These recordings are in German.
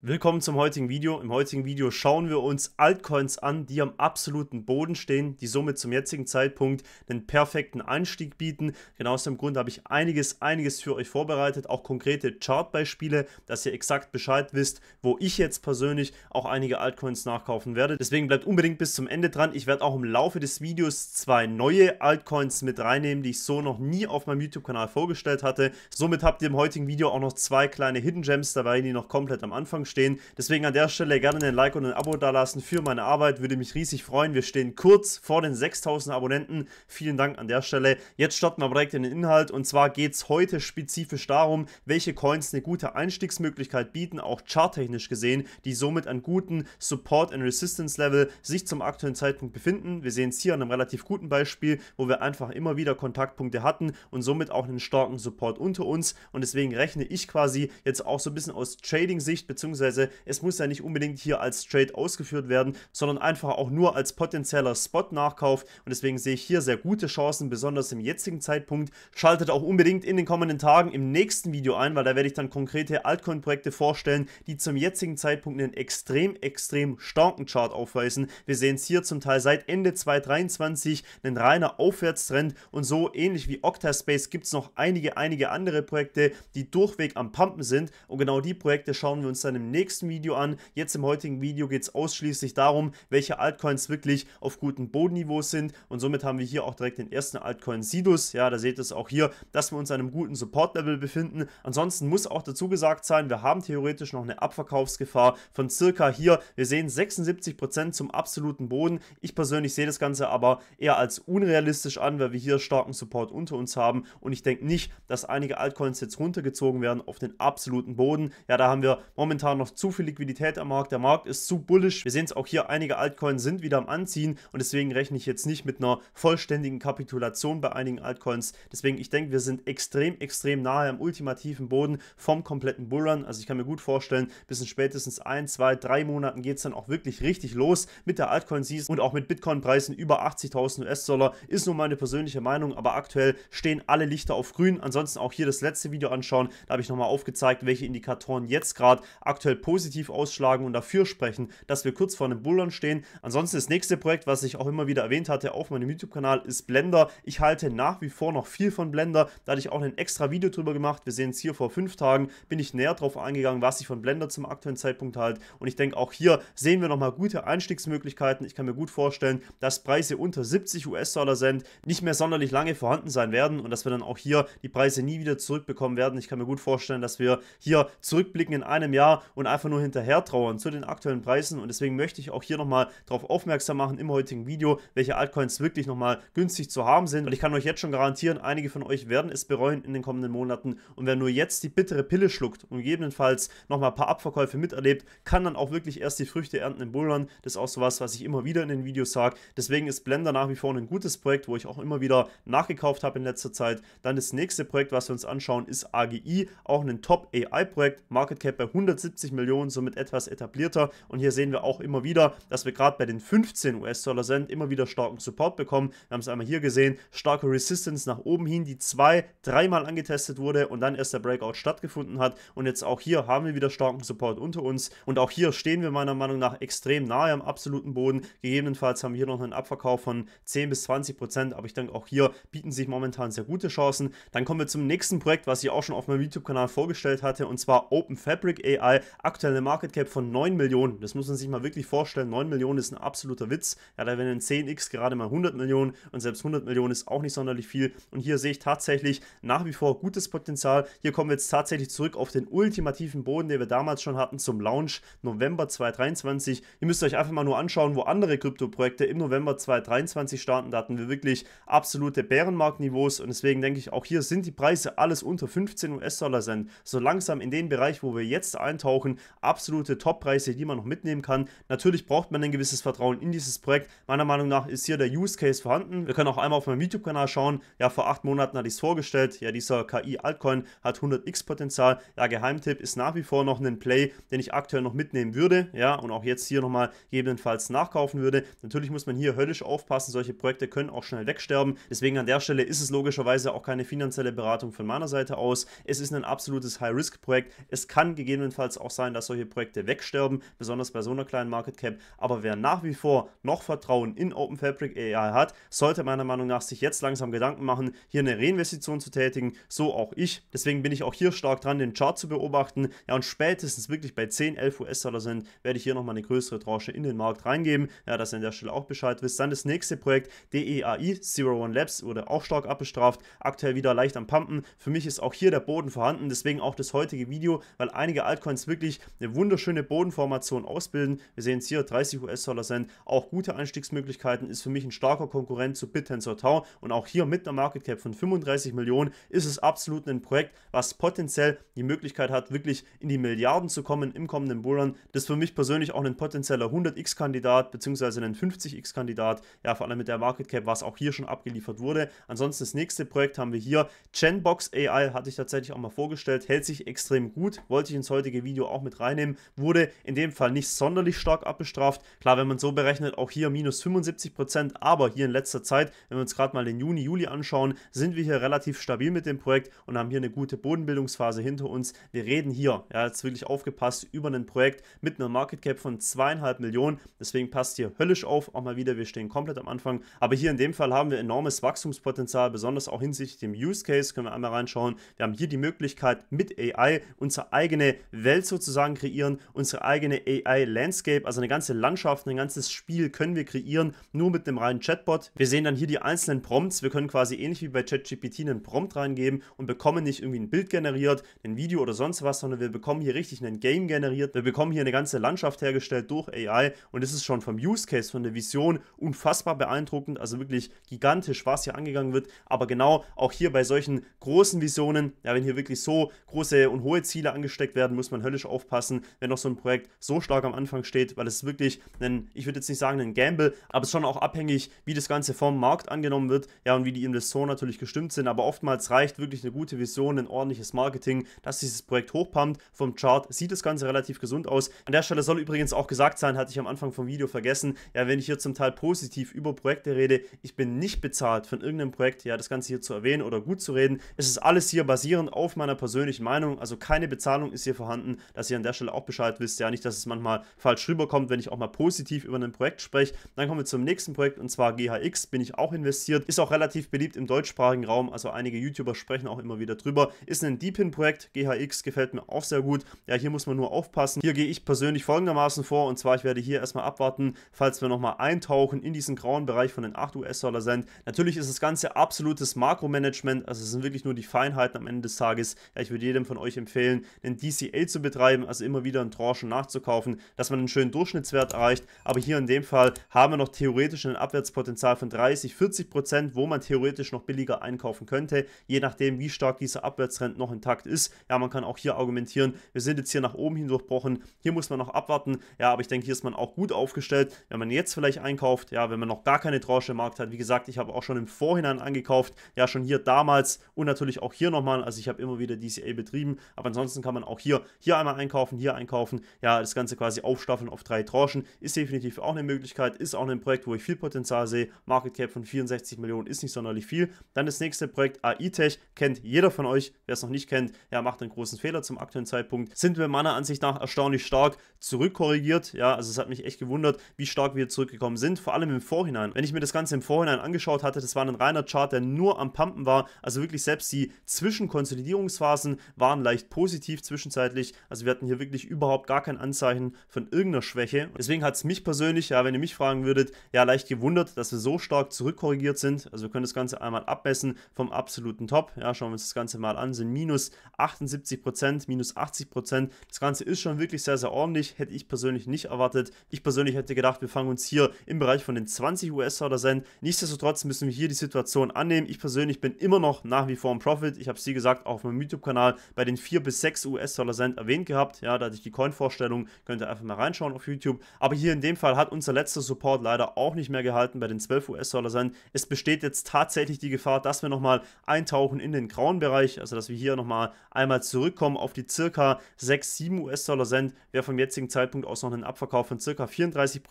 Willkommen zum heutigen Video. Im heutigen Video schauen wir uns Altcoins an, die am absoluten Boden stehen, die somit zum jetzigen Zeitpunkt einen perfekten Einstieg bieten. Genau aus dem Grund habe ich einiges, einiges für euch vorbereitet, auch konkrete Chartbeispiele, dass ihr exakt Bescheid wisst, wo ich jetzt persönlich auch einige Altcoins nachkaufen werde. Deswegen bleibt unbedingt bis zum Ende dran. Ich werde auch im Laufe des Videos zwei neue Altcoins mit reinnehmen, die ich so noch nie auf meinem YouTube-Kanal vorgestellt hatte. Somit habt ihr im heutigen Video auch noch zwei kleine Hidden Gems dabei, die noch komplett am Anfang stehen. Deswegen an der Stelle gerne ein Like und ein Abo dalassen für meine Arbeit. Würde mich riesig freuen. Wir stehen kurz vor den 6000 Abonnenten. Vielen Dank an der Stelle. Jetzt starten wir direkt in den Inhalt. Und zwar geht es heute spezifisch darum, welche Coins eine gute Einstiegsmöglichkeit bieten, auch charttechnisch gesehen, die somit an guten Support- and Resistance-Level sich zum aktuellen Zeitpunkt befinden. Wir sehen es hier an einem relativ guten Beispiel, wo wir einfach immer wieder Kontaktpunkte hatten und somit auch einen starken Support unter uns. Und deswegen rechne ich quasi jetzt auch so ein bisschen aus Trading-Sicht bzw beziehungsweise es muss ja nicht unbedingt hier als Trade ausgeführt werden, sondern einfach auch nur als potenzieller Spot-Nachkauf und deswegen sehe ich hier sehr gute Chancen, besonders im jetzigen Zeitpunkt. Schaltet auch unbedingt in den kommenden Tagen im nächsten Video ein, weil da werde ich dann konkrete Altcoin-Projekte vorstellen, die zum jetzigen Zeitpunkt einen extrem, extrem starken Chart aufweisen. Wir sehen es hier zum Teil seit Ende 2023 ein reiner Aufwärtstrend und so ähnlich wie Octaspace gibt es noch einige, einige andere Projekte, die durchweg am Pumpen sind und genau die Projekte schauen wir uns dann im im nächsten Video an. Jetzt im heutigen Video geht es ausschließlich darum, welche Altcoins wirklich auf guten Bodenniveaus sind und somit haben wir hier auch direkt den ersten Altcoin Sidus. Ja, da seht ihr es auch hier, dass wir uns an einem guten Support-Level befinden. Ansonsten muss auch dazu gesagt sein, wir haben theoretisch noch eine Abverkaufsgefahr von circa hier, wir sehen 76% zum absoluten Boden. Ich persönlich sehe das Ganze aber eher als unrealistisch an, weil wir hier starken Support unter uns haben und ich denke nicht, dass einige Altcoins jetzt runtergezogen werden auf den absoluten Boden. Ja, da haben wir momentan noch zu viel Liquidität am Markt. Der Markt ist zu bullisch. Wir sehen es auch hier, einige Altcoins sind wieder am Anziehen und deswegen rechne ich jetzt nicht mit einer vollständigen Kapitulation bei einigen Altcoins. Deswegen, ich denke, wir sind extrem, extrem nahe am ultimativen Boden vom kompletten Bullrun. Also ich kann mir gut vorstellen, bis in spätestens ein, zwei, drei Monaten geht es dann auch wirklich richtig los mit der Altcoin-Season und auch mit Bitcoin-Preisen über 80.000 US-Dollar. Ist nur meine persönliche Meinung, aber aktuell stehen alle Lichter auf grün. Ansonsten auch hier das letzte Video anschauen. Da habe ich nochmal aufgezeigt, welche Indikatoren jetzt gerade aktuell aktuell positiv ausschlagen und dafür sprechen, dass wir kurz vor einem Bullrun stehen. Ansonsten das nächste Projekt, was ich auch immer wieder erwähnt hatte auf meinem YouTube-Kanal, ist Blender. Ich halte nach wie vor noch viel von Blender. Da hatte ich auch ein extra Video drüber gemacht. Wir sehen es hier vor fünf Tagen. Bin ich näher drauf eingegangen, was ich von Blender zum aktuellen Zeitpunkt halte. Und ich denke, auch hier sehen wir nochmal gute Einstiegsmöglichkeiten. Ich kann mir gut vorstellen, dass Preise unter 70 US-Dollar sind, nicht mehr sonderlich lange vorhanden sein werden und dass wir dann auch hier die Preise nie wieder zurückbekommen werden. Ich kann mir gut vorstellen, dass wir hier zurückblicken in einem Jahr und einfach nur hinterher trauern zu den aktuellen Preisen. Und deswegen möchte ich auch hier nochmal darauf aufmerksam machen im heutigen Video, welche Altcoins wirklich nochmal günstig zu haben sind. Und ich kann euch jetzt schon garantieren, einige von euch werden es bereuen in den kommenden Monaten. Und wer nur jetzt die bittere Pille schluckt und gegebenenfalls nochmal ein paar Abverkäufe miterlebt, kann dann auch wirklich erst die Früchte ernten im Bullrun. Das ist auch sowas, was ich immer wieder in den Videos sage. Deswegen ist Blender nach wie vor ein gutes Projekt, wo ich auch immer wieder nachgekauft habe in letzter Zeit. Dann das nächste Projekt, was wir uns anschauen, ist AGI, auch ein Top-AI-Projekt, Market Cap bei 170 50 Millionen, somit etwas etablierter. Und hier sehen wir auch immer wieder, dass wir gerade bei den 15 US-Dollar Cent immer wieder starken Support bekommen. Wir haben es einmal hier gesehen, starke Resistance nach oben hin, die zwei, dreimal angetestet wurde und dann erst der Breakout stattgefunden hat. Und jetzt auch hier haben wir wieder starken Support unter uns. Und auch hier stehen wir meiner Meinung nach extrem nahe am absoluten Boden. Gegebenenfalls haben wir hier noch einen Abverkauf von 10 bis 20 Prozent. Aber ich denke, auch hier bieten sich momentan sehr gute Chancen. Dann kommen wir zum nächsten Projekt, was ich auch schon auf meinem YouTube-Kanal vorgestellt hatte. Und zwar Open Fabric AI. Aktuell eine Market Cap von 9 Millionen. Das muss man sich mal wirklich vorstellen. 9 Millionen ist ein absoluter Witz. Ja, da wären in 10x gerade mal 100 Millionen und selbst 100 Millionen ist auch nicht sonderlich viel. Und hier sehe ich tatsächlich nach wie vor gutes Potenzial. Hier kommen wir jetzt tatsächlich zurück auf den ultimativen Boden, den wir damals schon hatten zum Launch November 2023. Ihr müsst euch einfach mal nur anschauen, wo andere Krypto-Projekte im November 2023 starten. Da hatten wir wirklich absolute Bärenmarktniveaus und deswegen denke ich, auch hier sind die Preise alles unter 15 US-Dollar sind. So langsam in den Bereich, wo wir jetzt eintauchen brauchen. Absolute Top-Preise, die man noch mitnehmen kann. Natürlich braucht man ein gewisses Vertrauen in dieses Projekt. Meiner Meinung nach ist hier der Use Case vorhanden. Wir können auch einmal auf meinem YouTube-Kanal schauen. Ja, vor acht Monaten hatte ich es vorgestellt. Ja, dieser KI-Altcoin hat 100x Potenzial. Ja, Geheimtipp ist nach wie vor noch ein Play, den ich aktuell noch mitnehmen würde. Ja, und auch jetzt hier nochmal gegebenenfalls nachkaufen würde. Natürlich muss man hier höllisch aufpassen. Solche Projekte können auch schnell wegsterben. Deswegen an der Stelle ist es logischerweise auch keine finanzielle Beratung von meiner Seite aus. Es ist ein absolutes High-Risk-Projekt. Es kann gegebenenfalls auch auch sein, dass solche Projekte wegsterben, besonders bei so einer kleinen Market Cap. Aber wer nach wie vor noch Vertrauen in Open Fabric AI hat, sollte meiner Meinung nach sich jetzt langsam Gedanken machen, hier eine Reinvestition zu tätigen. So auch ich. Deswegen bin ich auch hier stark dran, den Chart zu beobachten. Ja, und spätestens wirklich bei 10, 11 US-Dollar sind, werde ich hier nochmal eine größere Tranche in den Markt reingeben. Ja, dass ihr an der Stelle auch Bescheid wisst. Dann das nächste Projekt, DEAI, Zero One Labs, wurde auch stark abbestraft. Aktuell wieder leicht am Pumpen. Für mich ist auch hier der Boden vorhanden. Deswegen auch das heutige Video, weil einige Altcoins wirklich wirklich eine wunderschöne Bodenformation ausbilden. Wir sehen es hier, 30 US-Dollar Cent, auch gute Einstiegsmöglichkeiten, ist für mich ein starker Konkurrent zu BitTensor Tau und auch hier mit einer Market Cap von 35 Millionen ist es absolut ein Projekt, was potenziell die Möglichkeit hat, wirklich in die Milliarden zu kommen im kommenden Bullrun. Das ist für mich persönlich auch ein potenzieller 100x-Kandidat beziehungsweise ein 50x-Kandidat, ja vor allem mit der Market Cap, was auch hier schon abgeliefert wurde. Ansonsten das nächste Projekt haben wir hier, Genbox AI, hatte ich tatsächlich auch mal vorgestellt, hält sich extrem gut, wollte ich ins heutige Video auch mit reinnehmen, wurde in dem Fall nicht sonderlich stark abbestraft. Klar, wenn man so berechnet, auch hier minus 75 Prozent, aber hier in letzter Zeit, wenn wir uns gerade mal den Juni, Juli anschauen, sind wir hier relativ stabil mit dem Projekt und haben hier eine gute Bodenbildungsphase hinter uns. Wir reden hier, ja, jetzt wirklich aufgepasst, über ein Projekt mit einer Market Cap von zweieinhalb Millionen. Deswegen passt hier höllisch auf, auch mal wieder, wir stehen komplett am Anfang. Aber hier in dem Fall haben wir enormes Wachstumspotenzial, besonders auch hinsichtlich dem Use Case, können wir einmal reinschauen. Wir haben hier die Möglichkeit, mit AI unsere eigene Welt zu sozusagen kreieren, unsere eigene AI-Landscape, also eine ganze Landschaft, ein ganzes Spiel können wir kreieren, nur mit einem reinen Chatbot. Wir sehen dann hier die einzelnen Prompts, wir können quasi ähnlich wie bei ChatGPT einen Prompt reingeben und bekommen nicht irgendwie ein Bild generiert, ein Video oder sonst was, sondern wir bekommen hier richtig ein Game generiert, wir bekommen hier eine ganze Landschaft hergestellt durch AI und es ist schon vom Use Case, von der Vision unfassbar beeindruckend, also wirklich gigantisch, was hier angegangen wird, aber genau auch hier bei solchen großen Visionen, ja, wenn hier wirklich so große und hohe Ziele angesteckt werden, muss man höllisch aufpassen, wenn noch so ein Projekt so stark am Anfang steht, weil es wirklich ein, ich würde jetzt nicht sagen ein Gamble, aber es ist schon auch abhängig, wie das Ganze vom Markt angenommen wird, ja, und wie die Investoren natürlich gestimmt sind. Aber oftmals reicht wirklich eine gute Vision, ein ordentliches Marketing, dass dieses Projekt hochpumpt. Vom Chart sieht das Ganze relativ gesund aus. An der Stelle soll übrigens auch gesagt sein, hatte ich am Anfang vom Video vergessen, ja, wenn ich hier zum Teil positiv über Projekte rede, ich bin nicht bezahlt von irgendeinem Projekt, ja, das Ganze hier zu erwähnen oder gut zu reden. Es ist alles hier basierend auf meiner persönlichen Meinung, also keine Bezahlung ist hier vorhanden dass ihr an der Stelle auch Bescheid wisst. Ja, nicht, dass es manchmal falsch rüberkommt, wenn ich auch mal positiv über ein Projekt spreche. Dann kommen wir zum nächsten Projekt und zwar GHX. Bin ich auch investiert. Ist auch relativ beliebt im deutschsprachigen Raum. Also einige YouTuber sprechen auch immer wieder drüber. Ist ein Deepin-Projekt. GHX gefällt mir auch sehr gut. Ja, hier muss man nur aufpassen. Hier gehe ich persönlich folgendermaßen vor und zwar, ich werde hier erstmal abwarten, falls wir nochmal eintauchen in diesen grauen Bereich von den 8 US-Dollar Cent. Natürlich ist das Ganze absolutes Makromanagement. Also es sind wirklich nur die Feinheiten am Ende des Tages. Ja, ich würde jedem von euch empfehlen, den DCA zu betreiben betreiben, also immer wieder in Tranchen nachzukaufen, dass man einen schönen Durchschnittswert erreicht. Aber hier in dem Fall haben wir noch theoretisch ein Abwärtspotenzial von 30, 40 Prozent, wo man theoretisch noch billiger einkaufen könnte, je nachdem, wie stark dieser Abwärtstrend noch intakt ist. Ja, man kann auch hier argumentieren, wir sind jetzt hier nach oben hin durchbrochen, hier muss man noch abwarten. Ja, aber ich denke, hier ist man auch gut aufgestellt, wenn man jetzt vielleicht einkauft, ja, wenn man noch gar keine Tranche im Markt hat. Wie gesagt, ich habe auch schon im Vorhinein angekauft, ja, schon hier damals und natürlich auch hier nochmal. Also ich habe immer wieder DCA betrieben, aber ansonsten kann man auch hier, hier einmal mal einkaufen, hier einkaufen, ja, das Ganze quasi aufstaffeln auf drei Tranchen, ist definitiv auch eine Möglichkeit, ist auch ein Projekt, wo ich viel Potenzial sehe. Market Cap von 64 Millionen ist nicht sonderlich viel. Dann das nächste Projekt AI-Tech, kennt jeder von euch, wer es noch nicht kennt, ja, macht einen großen Fehler zum aktuellen Zeitpunkt. Sind wir meiner Ansicht nach erstaunlich stark zurückkorrigiert, ja, also es hat mich echt gewundert, wie stark wir zurückgekommen sind, vor allem im Vorhinein. Wenn ich mir das Ganze im Vorhinein angeschaut hatte, das war ein reiner Chart, der nur am Pumpen war, also wirklich selbst die Zwischenkonsolidierungsphasen waren leicht positiv zwischenzeitlich, also also wir hatten hier wirklich überhaupt gar kein Anzeichen von irgendeiner Schwäche. Deswegen hat es mich persönlich, ja, wenn ihr mich fragen würdet, ja leicht gewundert, dass wir so stark zurückkorrigiert sind. Also wir können das Ganze einmal abmessen vom absoluten Top. Ja, schauen wir uns das Ganze mal an. Sind minus 78 Prozent, minus 80 Prozent. Das Ganze ist schon wirklich sehr, sehr ordentlich. Hätte ich persönlich nicht erwartet. Ich persönlich hätte gedacht, wir fangen uns hier im Bereich von den 20 US-Dollar Cent. Nichtsdestotrotz müssen wir hier die Situation annehmen. Ich persönlich bin immer noch nach wie vor im Profit. Ich habe es, wie gesagt, auf meinem YouTube-Kanal bei den 4 bis 6 US-Dollar Cent erwähnt gehabt. Ja, da hatte ich die Coin-Vorstellung. Könnt ihr einfach mal reinschauen auf YouTube. Aber hier in dem Fall hat unser letzter Support leider auch nicht mehr gehalten bei den 12 US-Dollar sein. Es besteht jetzt tatsächlich die Gefahr, dass wir nochmal eintauchen in den grauen Bereich. Also, dass wir hier nochmal einmal zurückkommen auf die circa 6, 7 US-Dollar Cent. Wäre vom jetzigen Zeitpunkt aus noch ein Abverkauf von circa 34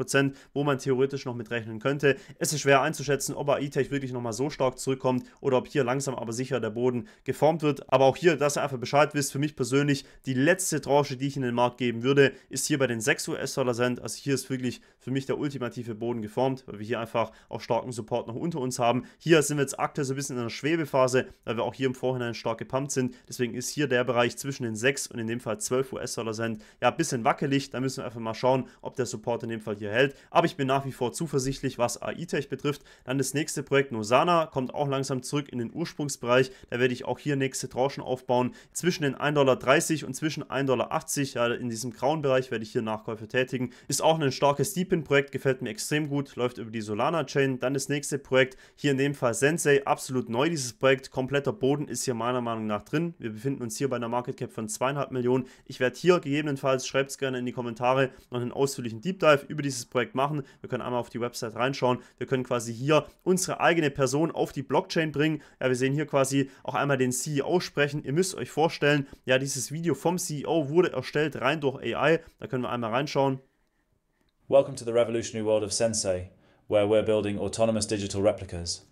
wo man theoretisch noch mit rechnen könnte. Es ist schwer einzuschätzen, ob AI-Tech wirklich nochmal so stark zurückkommt oder ob hier langsam aber sicher der Boden geformt wird. Aber auch hier, dass ihr einfach Bescheid wisst, für mich persönlich die letzte Tranche, die ich in den Markt geben würde, ist hier bei den 6 US-Dollar Cent. Also hier ist wirklich für mich der ultimative Boden geformt, weil wir hier einfach auch starken Support noch unter uns haben. Hier sind wir jetzt aktuell so ein bisschen in einer Schwebephase, weil wir auch hier im Vorhinein stark gepumpt sind. Deswegen ist hier der Bereich zwischen den 6 und in dem Fall 12 US-Dollar Cent ja ein bisschen wackelig. Da müssen wir einfach mal schauen, ob der Support in dem Fall hier hält. Aber ich bin nach wie vor zuversichtlich, was AI-Tech betrifft. Dann das nächste Projekt Nosana kommt auch langsam zurück in den Ursprungsbereich. Da werde ich auch hier nächste Tranchen aufbauen. Zwischen den 1,30 Dollar und zwischen 1,40 Dollar Dollar, ja, in diesem grauen Bereich werde ich hier Nachkäufe tätigen. Ist auch ein starkes Deepin-Projekt, gefällt mir extrem gut, läuft über die Solana-Chain. Dann das nächste Projekt, hier in dem Fall Sensei, absolut neu dieses Projekt, kompletter Boden ist hier meiner Meinung nach drin. Wir befinden uns hier bei einer Market Cap von 2,5 Millionen. Ich werde hier gegebenenfalls, schreibt es gerne in die Kommentare, noch einen ausführlichen Deep Dive über dieses Projekt machen. Wir können einmal auf die Website reinschauen. Wir können quasi hier unsere eigene Person auf die Blockchain bringen. Ja, wir sehen hier quasi auch einmal den CEO sprechen. Ihr müsst euch vorstellen, ja, dieses Video vom CEO wurde erstellt rein durch AI. Da können wir einmal reinschauen. Welcome to the revolutionary world of Sensei, where we're building autonomous digital replicas.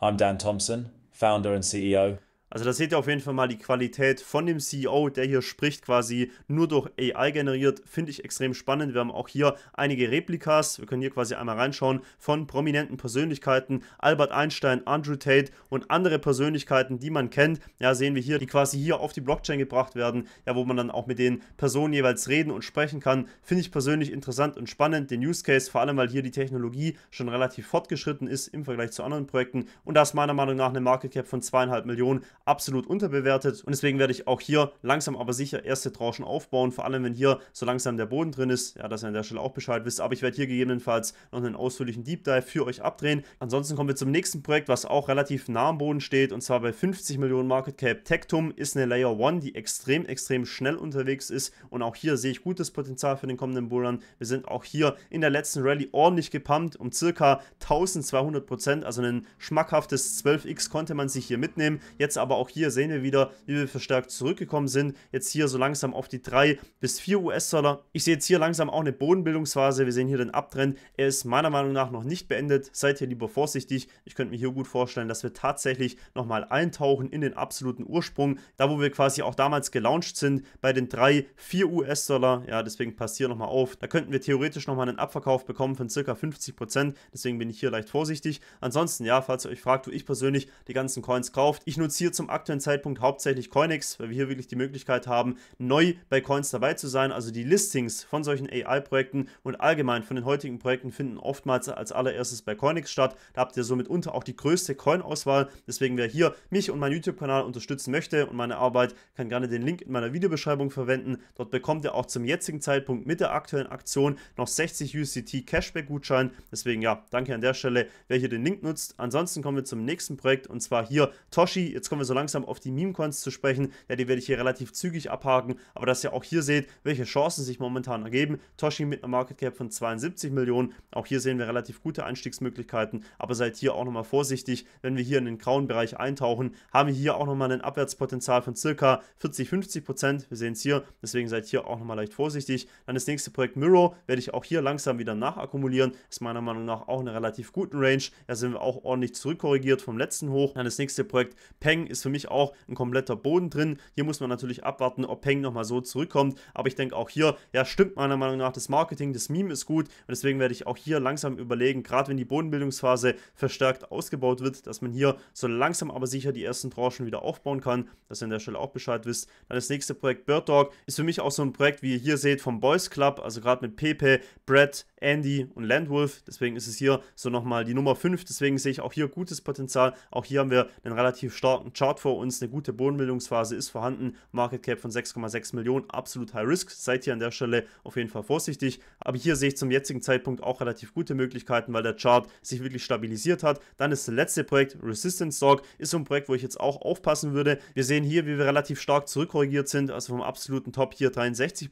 I'm Dan Thompson, founder and CEO. Also da seht ihr auf jeden Fall mal die Qualität von dem CEO, der hier spricht, quasi nur durch AI generiert, finde ich extrem spannend. Wir haben auch hier einige Replikas, wir können hier quasi einmal reinschauen, von prominenten Persönlichkeiten, Albert Einstein, Andrew Tate und andere Persönlichkeiten, die man kennt. Ja, sehen wir hier, die quasi hier auf die Blockchain gebracht werden, ja, wo man dann auch mit den Personen jeweils reden und sprechen kann. Finde ich persönlich interessant und spannend, den Use Case, vor allem weil hier die Technologie schon relativ fortgeschritten ist im Vergleich zu anderen Projekten und da ist meiner Meinung nach eine Market Cap von zweieinhalb Millionen absolut unterbewertet und deswegen werde ich auch hier langsam aber sicher erste Tranchen aufbauen, vor allem wenn hier so langsam der Boden drin ist, ja, dass ihr an der Stelle auch Bescheid wisst, aber ich werde hier gegebenenfalls noch einen ausführlichen Deep Dive für euch abdrehen. Ansonsten kommen wir zum nächsten Projekt, was auch relativ nah am Boden steht und zwar bei 50 Millionen Market Cap. Tectum ist eine Layer 1, die extrem, extrem schnell unterwegs ist und auch hier sehe ich gutes Potenzial für den kommenden Bullrun. Wir sind auch hier in der letzten Rallye ordentlich gepumpt um circa 1200%, Prozent, also ein schmackhaftes 12x konnte man sich hier mitnehmen. Jetzt aber auch auch hier sehen wir wieder, wie wir verstärkt zurückgekommen sind. Jetzt hier so langsam auf die 3 bis 4 US-Dollar. Ich sehe jetzt hier langsam auch eine Bodenbildungsphase. Wir sehen hier den Abtrend. Er ist meiner Meinung nach noch nicht beendet. Seid hier lieber vorsichtig. Ich könnte mir hier gut vorstellen, dass wir tatsächlich nochmal eintauchen in den absoluten Ursprung. Da, wo wir quasi auch damals gelauncht sind, bei den 3, 4 US-Dollar. Ja, deswegen passt hier nochmal auf. Da könnten wir theoretisch nochmal einen Abverkauf bekommen von circa 50%. Prozent. Deswegen bin ich hier leicht vorsichtig. Ansonsten, ja, falls ihr euch fragt, wo ich persönlich die ganzen Coins kauft. Ich nutze hier zum aktuellen Zeitpunkt hauptsächlich Coinex, weil wir hier wirklich die Möglichkeit haben, neu bei Coins dabei zu sein. Also die Listings von solchen AI-Projekten und allgemein von den heutigen Projekten finden oftmals als allererstes bei Coinex statt. Da habt ihr somit unter auch die größte Coin-Auswahl. Deswegen, wer hier mich und meinen YouTube-Kanal unterstützen möchte und meine Arbeit, kann gerne den Link in meiner Videobeschreibung verwenden. Dort bekommt ihr auch zum jetzigen Zeitpunkt mit der aktuellen Aktion noch 60 UCT Cashback-Gutschein. Deswegen ja, danke an der Stelle, wer hier den Link nutzt. Ansonsten kommen wir zum nächsten Projekt und zwar hier Toshi. Jetzt kommen wir so so langsam auf die meme coins zu sprechen. Ja, die werde ich hier relativ zügig abhaken, aber dass ihr auch hier seht, welche Chancen sich momentan ergeben. Toshi mit einer Market Cap von 72 Millionen. Auch hier sehen wir relativ gute Einstiegsmöglichkeiten, aber seid hier auch nochmal vorsichtig, wenn wir hier in den grauen Bereich eintauchen, haben wir hier auch nochmal ein Abwärtspotenzial von circa 40, 50 Prozent. Wir sehen es hier, deswegen seid hier auch nochmal leicht vorsichtig. Dann das nächste Projekt Miro werde ich auch hier langsam wieder nachakkumulieren. Ist meiner Meinung nach auch eine relativ guten Range. Da sind wir auch ordentlich zurückkorrigiert vom letzten Hoch. Dann das nächste Projekt Peng ist ist für mich auch ein kompletter Boden drin. Hier muss man natürlich abwarten, ob Peng nochmal so zurückkommt. Aber ich denke auch hier, ja, stimmt meiner Meinung nach das Marketing, das Meme ist gut. Und deswegen werde ich auch hier langsam überlegen, gerade wenn die Bodenbildungsphase verstärkt ausgebaut wird, dass man hier so langsam aber sicher die ersten Tranchen wieder aufbauen kann, dass ihr an der Stelle auch Bescheid wisst. Dann das nächste Projekt Bird Dog ist für mich auch so ein Projekt, wie ihr hier seht, vom Boys Club, also gerade mit Pepe, Brett, Andy und Landwolf. Deswegen ist es hier so nochmal die Nummer 5. Deswegen sehe ich auch hier gutes Potenzial. Auch hier haben wir einen relativ starken Chart vor uns. Eine gute Bodenbildungsphase ist vorhanden. Market Cap von 6,6 Millionen. Absolut High Risk. Seid hier an der Stelle auf jeden Fall vorsichtig. Aber hier sehe ich zum jetzigen Zeitpunkt auch relativ gute Möglichkeiten, weil der Chart sich wirklich stabilisiert hat. Dann ist das letzte Projekt Resistance Dog. Ist so ein Projekt, wo ich jetzt auch aufpassen würde. Wir sehen hier, wie wir relativ stark zurückkorrigiert sind. Also vom absoluten Top hier 63%.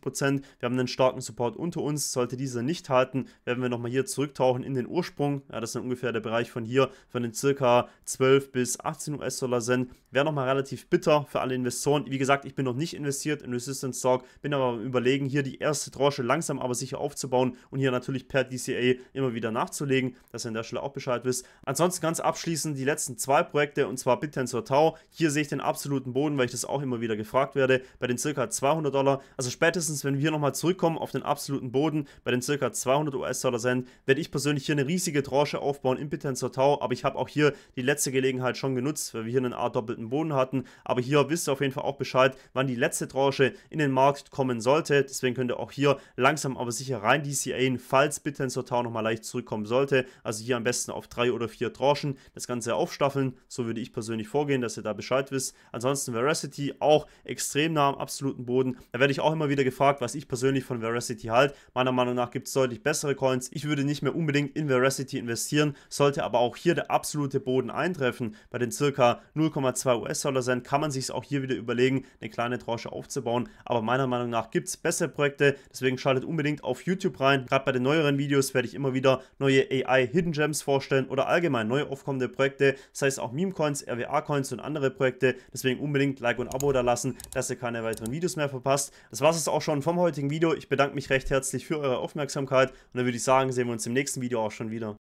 Wir haben einen starken Support unter uns. Sollte dieser nicht halten, hatten, werden wir nochmal hier zurücktauchen in den Ursprung. Ja, das ist dann ungefähr der Bereich von hier, von den circa 12 bis 18 US-Dollar Cent. Wäre nochmal relativ bitter für alle Investoren. Wie gesagt, ich bin noch nicht investiert in Resistance Stock, bin aber am überlegen, hier die erste Tranche langsam aber sicher aufzubauen und hier natürlich per DCA immer wieder nachzulegen, dass ihr an der Stelle auch Bescheid wisst. Ansonsten ganz abschließend die letzten zwei Projekte und zwar BitTensor Tau. Hier sehe ich den absoluten Boden, weil ich das auch immer wieder gefragt werde, bei den circa 200 Dollar. Also spätestens, wenn wir nochmal zurückkommen auf den absoluten Boden bei den circa 200 200 US-Dollar sind, werde ich persönlich hier eine riesige Tranche aufbauen im Bitensor Tau, aber ich habe auch hier die letzte Gelegenheit schon genutzt, weil wir hier einen Art doppelten Boden hatten, aber hier wisst ihr auf jeden Fall auch Bescheid, wann die letzte Tranche in den Markt kommen sollte, deswegen könnt ihr auch hier langsam aber sicher rein DCAen, falls Bitensor Tau nochmal leicht zurückkommen sollte, also hier am besten auf drei oder vier Tranchen das Ganze aufstaffeln, so würde ich persönlich vorgehen, dass ihr da Bescheid wisst, ansonsten Veracity auch extrem nah am absoluten Boden, da werde ich auch immer wieder gefragt, was ich persönlich von Veracity halte, meiner Meinung nach gibt es deutlich besser bessere Coins. Ich würde nicht mehr unbedingt in Veracity investieren, sollte aber auch hier der absolute Boden eintreffen. Bei den circa 0,2 US-Dollar sein, kann man sich auch hier wieder überlegen, eine kleine Tranche aufzubauen. Aber meiner Meinung nach gibt es bessere Projekte, deswegen schaltet unbedingt auf YouTube rein. Gerade bei den neueren Videos werde ich immer wieder neue AI-Hidden Gems vorstellen oder allgemein neu aufkommende Projekte, sei es auch Meme-Coins, RWA-Coins und andere Projekte. Deswegen unbedingt Like und Abo da lassen, dass ihr keine weiteren Videos mehr verpasst. Das war es auch schon vom heutigen Video. Ich bedanke mich recht herzlich für eure Aufmerksamkeit und dann würde ich sagen, sehen wir uns im nächsten Video auch schon wieder.